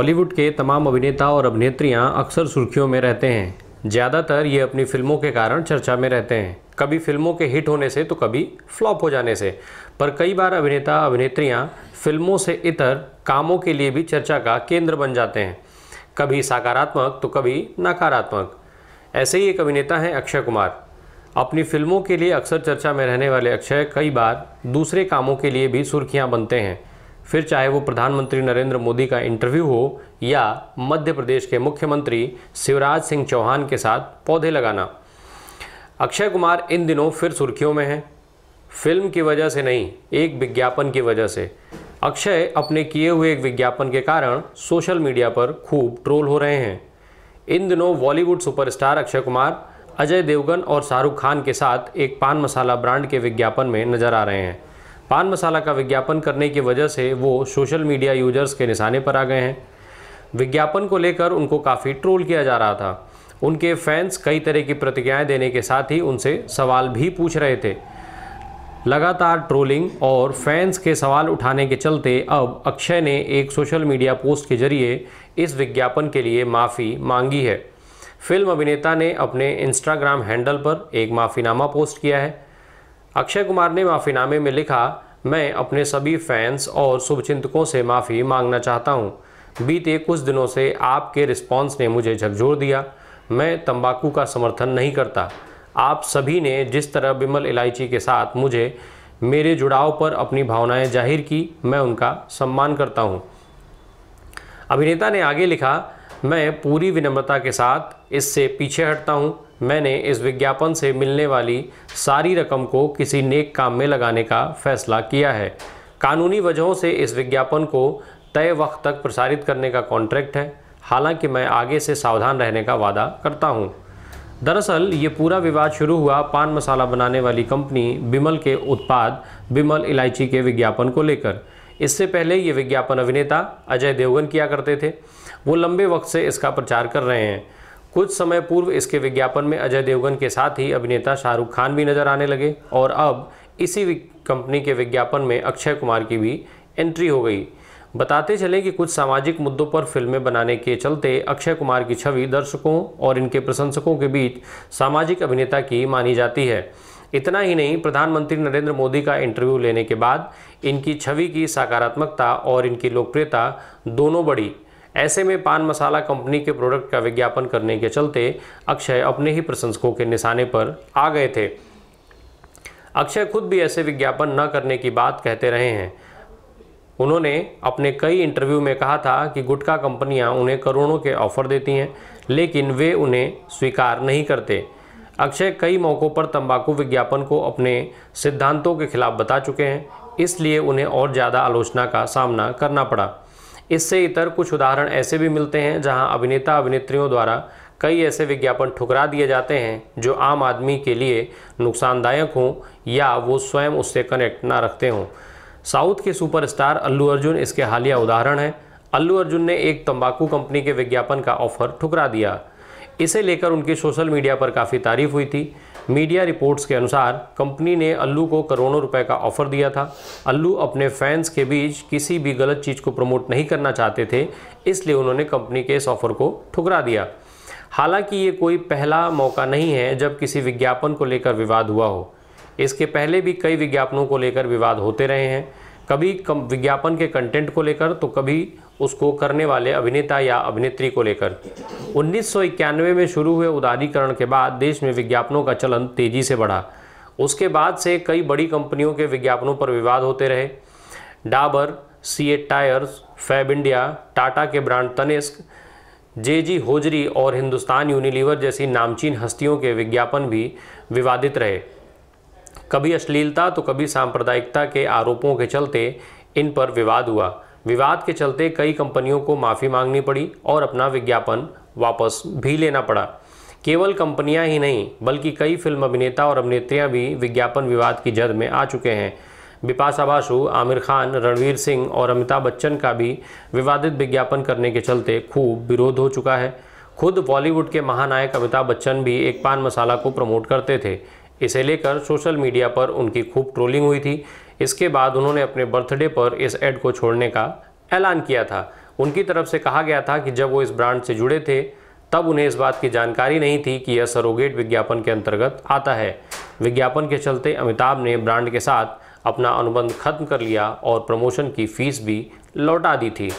बॉलीवुड के तमाम अभिनेता और अभिनेत्रियां अक्सर सुर्खियों में रहते हैं ज़्यादातर ये अपनी फिल्मों के कारण चर्चा में रहते हैं कभी फिल्मों के हिट होने से तो कभी फ्लॉप हो जाने से पर कई बार अभिनेता अभिनेत्रियां फिल्मों से इतर कामों के लिए भी चर्चा का केंद्र बन जाते हैं कभी सकारात्मक तो कभी नकारात्मक ऐसे ही एक अभिनेता हैं अक्षय कुमार अपनी फिल्मों के लिए अक्सर चर्चा में रहने वाले अक्षय कई बार दूसरे कामों के लिए भी सुर्खियाँ बनते हैं फिर चाहे वो प्रधानमंत्री नरेंद्र मोदी का इंटरव्यू हो या मध्य प्रदेश के मुख्यमंत्री शिवराज सिंह चौहान के साथ पौधे लगाना अक्षय कुमार इन दिनों फिर सुर्खियों में हैं फिल्म की वजह से नहीं एक विज्ञापन की वजह से अक्षय अपने किए हुए एक विज्ञापन के कारण सोशल मीडिया पर खूब ट्रोल हो रहे हैं इन दिनों बॉलीवुड सुपरस्टार अक्षय कुमार अजय देवगन और शाहरुख खान के साथ एक पान मसाला ब्रांड के विज्ञापन में नजर आ रहे हैं पान मसाला का विज्ञापन करने की वजह से वो सोशल मीडिया यूजर्स के निशाने पर आ गए हैं विज्ञापन को लेकर उनको काफ़ी ट्रोल किया जा रहा था उनके फैंस कई तरह की प्रतिक्रियाएं देने के साथ ही उनसे सवाल भी पूछ रहे थे लगातार ट्रोलिंग और फैंस के सवाल उठाने के चलते अब अक्षय ने एक सोशल मीडिया पोस्ट के जरिए इस विज्ञापन के लिए माफ़ी मांगी है फिल्म अभिनेता ने अपने इंस्टाग्राम हैंडल पर एक माफ़ीनामा पोस्ट किया है अक्षय कुमार ने माफ़ीनामे में लिखा मैं अपने सभी फैंस और शुभचिंतकों से माफ़ी मांगना चाहता हूँ बीते कुछ दिनों से आपके रिस्पॉन्स ने मुझे झकझोर दिया मैं तंबाकू का समर्थन नहीं करता आप सभी ने जिस तरह बिमल इलायची के साथ मुझे मेरे जुड़ाव पर अपनी भावनाएं जाहिर की मैं उनका सम्मान करता हूं। अभिनेता ने आगे लिखा मैं पूरी विनम्रता के साथ इससे पीछे हटता हूं। मैंने इस विज्ञापन से मिलने वाली सारी रकम को किसी नेक काम में लगाने का फैसला किया है कानूनी वजहों से इस विज्ञापन को तय वक्त तक प्रसारित करने का कॉन्ट्रैक्ट है हालांकि मैं आगे से सावधान रहने का वादा करता हूँ दरअसल ये पूरा विवाद शुरू हुआ पान मसाला बनाने वाली कंपनी बिमल के उत्पाद बिमल इलायची के विज्ञापन को लेकर इससे पहले ये विज्ञापन अभिनेता अजय देवगन किया करते थे वो लंबे वक्त से इसका प्रचार कर रहे हैं कुछ समय पूर्व इसके विज्ञापन में अजय देवगन के साथ ही अभिनेता शाहरुख खान भी नजर आने लगे और अब इसी कंपनी के विज्ञापन में अक्षय कुमार की भी एंट्री हो गई बताते चले कि कुछ सामाजिक मुद्दों पर फिल्में बनाने के चलते अक्षय कुमार की छवि दर्शकों और इनके प्रशंसकों के बीच सामाजिक अभिनेता की मानी जाती है इतना ही नहीं प्रधानमंत्री नरेंद्र मोदी का इंटरव्यू लेने के बाद इनकी छवि की सकारात्मकता और इनकी लोकप्रियता दोनों बढ़ी ऐसे में पान मसाला कंपनी के प्रोडक्ट का विज्ञापन करने के चलते अक्षय अपने ही प्रशंसकों के निशाने पर आ गए थे अक्षय खुद भी ऐसे विज्ञापन न करने की बात कहते रहे हैं उन्होंने अपने कई इंटरव्यू में कहा था कि गुटखा कंपनियां उन्हें करोड़ों के ऑफर देती हैं लेकिन वे उन्हें स्वीकार नहीं करते अक्षय कई मौक़ों पर तंबाकू विज्ञापन को अपने सिद्धांतों के खिलाफ बता चुके हैं इसलिए उन्हें और ज़्यादा आलोचना का सामना करना पड़ा इससे इतर कुछ उदाहरण ऐसे भी मिलते हैं जहां अभिनेता अभिनेत्रियों द्वारा कई ऐसे विज्ञापन ठुकरा दिए जाते हैं जो आम आदमी के लिए नुकसानदायक हों या वो स्वयं उससे कनेक्ट ना रखते हों साउथ के सुपरस्टार अल्लू अर्जुन इसके हालिया उदाहरण हैं अल्लू अर्जुन ने एक तंबाकू कंपनी के विज्ञापन का ऑफर ठुकरा दिया इसे लेकर उनकी सोशल मीडिया पर काफ़ी तारीफ हुई थी मीडिया रिपोर्ट्स के अनुसार कंपनी ने अल्लू को करोड़ों रुपए का ऑफर दिया था अल्लू अपने फैंस के बीच किसी भी गलत चीज़ को प्रमोट नहीं करना चाहते थे इसलिए उन्होंने कंपनी के इस ऑफर को ठुकरा दिया हालांकि ये कोई पहला मौका नहीं है जब किसी विज्ञापन को लेकर विवाद हुआ हो इसके पहले भी कई विज्ञापनों को लेकर विवाद होते रहे हैं कभी विज्ञापन के कंटेंट को लेकर तो कभी उसको करने वाले अभिनेता या अभिनेत्री को लेकर उन्नीस में शुरू हुए उदारीकरण के बाद देश में विज्ञापनों का चलन तेज़ी से बढ़ा उसके बाद से कई बड़ी कंपनियों के विज्ञापनों पर विवाद होते रहे डाबर सी टायर्स फैब इंडिया टाटा के ब्रांड तनेस्क जे जी होजरी और हिंदुस्तान यूनिलीवर जैसी नामचीन हस्तियों के विज्ञापन भी विवादित रहे कभी अश्लीलता तो कभी सांप्रदायिकता के आरोपों के चलते इन पर विवाद हुआ विवाद के चलते कई कंपनियों को माफ़ी मांगनी पड़ी और अपना विज्ञापन वापस भी लेना पड़ा केवल कंपनियां ही नहीं बल्कि कई फिल्म अभिनेता और अभिनेत्रियां भी विज्ञापन विवाद की जद में आ चुके हैं बिपाशा बासु आमिर खान रणवीर सिंह और अमिताभ बच्चन का भी विवादित विज्ञापन करने के चलते खूब विरोध हो चुका है खुद बॉलीवुड के महानायक अमिताभ बच्चन भी एक पान मसाला को प्रमोट करते थे इसे लेकर सोशल मीडिया पर उनकी खूब ट्रोलिंग हुई थी इसके बाद उन्होंने अपने बर्थडे पर इस एड को छोड़ने का ऐलान किया था उनकी तरफ से कहा गया था कि जब वो इस ब्रांड से जुड़े थे तब उन्हें इस बात की जानकारी नहीं थी कि यह सरोगेट विज्ञापन के अंतर्गत आता है विज्ञापन के चलते अमिताभ ने ब्रांड के साथ अपना अनुबंध खत्म कर लिया और प्रमोशन की फीस भी लौटा दी थी